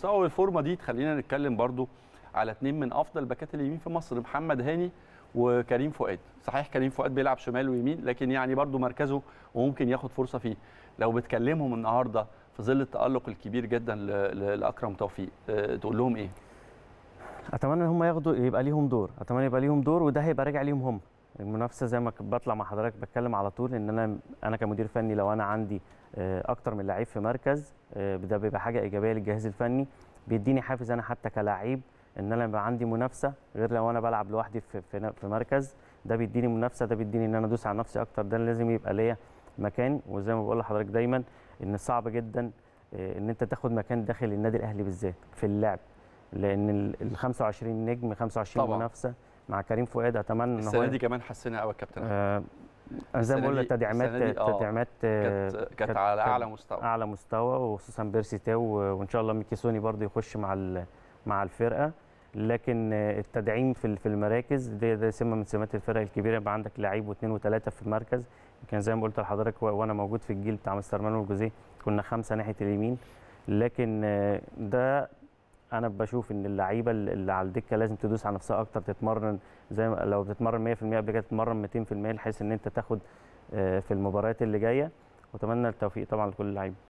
مستوى الفورمه دي تخلينا نتكلم برضو على اثنين من افضل باكات اليمين في مصر محمد هاني وكريم فؤاد صحيح كريم فؤاد بيلعب شمال ويمين لكن يعني برضو مركزه وممكن ياخد فرصه فيه لو بتكلمهم النهارده في ظل التالق الكبير جدا لاكرم توفيق آه، تقول لهم ايه اتمنى ان هم ياخدوا يبقى ليهم دور اتمنى يبقى ليهم دور وده هيبقى راجع ليهم هم المنافسه زي ما بطلع مع حضرتك بتكلم على طول ان انا انا كمدير فني لو انا عندي آه، اكتر من لعيب في مركز آه، ده بيبقى حاجه ايجابيه للجهاز الفني بيديني حافز انا حتى كلاعب ان انا يبقى عندي منافسه غير لو انا بلعب لوحدي في في مركز ده بيديني منافسه ده بيديني ان انا ادوس على نفسي اكتر ده لازم يبقى ليا مكان وزي ما بقول لحضرتك دايما ان صعب جدا آه، ان انت تاخد مكان داخل النادي الاهلي بالذات في اللعب لان ال 25 نجم 25 طبعا. منافسه مع كريم فؤاد اتمنى ان هو السنه دي كمان حسنا قوي كابتن آه زي ما بقول تدعيمات آه، تدعيمات آه، كانت على اعلى مستوى اعلى مستوى وخصوصا بيرسي تاو وان شاء الله ميكي سوني برضه يخش مع مع الفرقه لكن التدعيم في في المراكز دي ده سمه من سمات الفرق الكبيره يبقى عندك لعيب واثنين وثلاثه في المركز كان زي ما قلت لحضرتك وانا موجود في الجيل بتاع مستر مانويل جوزيه كنا خمسه ناحيه اليمين لكن آه، ده انا بشوف ان اللعيبه اللي على الدكه لازم تدوس على نفسها اكتر تتمرن زي ما لو بتتمرن 100% قبل كده تتمرن 200% بحيث ان انت تاخد آه، في المباريات اللي جايه واتمنى التوفيق طبعا لكل اللعيبه